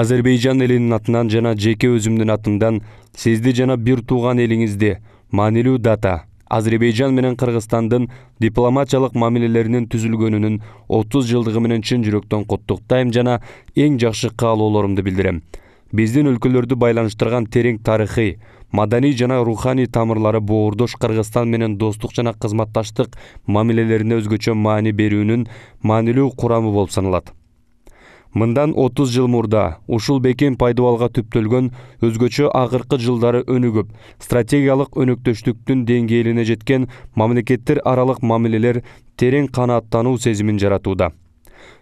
азербайжан элинин атынан жана жеке өзүмдүн атымдан сизди жана бир тууган элиңизди маанилүү дата азербайжан менен кыргызстандын дипломатиялык мамилелеринин түзүлгөнүнүн отуз жылдыгы менен чын жүрөктөн куттуктайм жана эң жакшы каалоолорумду билдирем биздин өлкөлөрдү байланыштырган терең тарыхый маданий жана руханий тамырлары боордош кыргызстан менен достук жана кызматташтык мамилелерине өзгөчө маани берүүнүн маанилүү курамы болуп саналат мындан 30 жыл мурда ушул бекем пайдубалга түптөлгөн өзгөчө акыркы жылдары өнүгүп стратегиялык өнөктөштүктүн деңгээлине жеткен мамлекеттер аралык мамилелер терең канааттануу сезимин жаратууда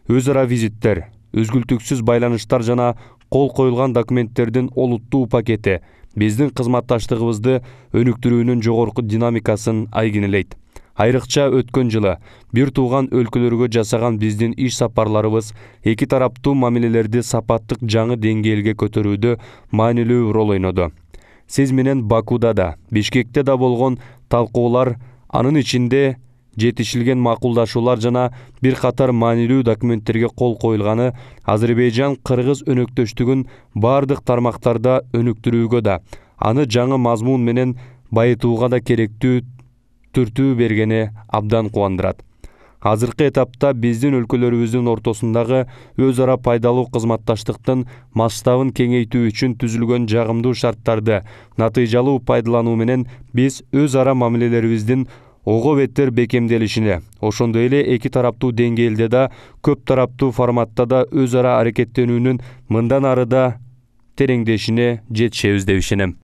өз ара визиттер үзгүлтүксүз байланыштар жана кол коюлган документтердин олуттуу пакети биздин кызматташтыгыбызды өнүктүрүүнүн жогорку динамикасын айгинелейт Айрықша өткен жылы бир туған өлкөлөргө жасаған бізден иш сапарларыбыз екі тарапты мамилелерди сапаттық жаңы деңгейге көтөрүүдө маанилүү рол ойноду сиз менен бакуда да бишкекте да болгон талкуулар анын ішінде жетишилген макулдашуулар жана бир катар маанилүү документтерге кол коюлганы азербайжан кыргыз өнөктөштүгүн бардық тармақтарда өнүктүрүүгө да аны жаңы мазмун менен байытууга да керектүү түртүү бергени абдан кубандырат азыркы этапта биздин өлкөлөрүбүздүн ортосундагы өз ара пайдалуу кызматташтыктын масштабын кеңейтүү үчүн түзүлгөн жагымдуу шарттарды натыйжалуу пайдалануу менен биз өз ара мамилелерибиздин ого беттер бекемделишине ошондой эле эки тараптуу деңгээлде да көп тараптуу форматта да өз ара аракеттенүүнүн мындан ары да тереңдешине жетишебиз деп ишенем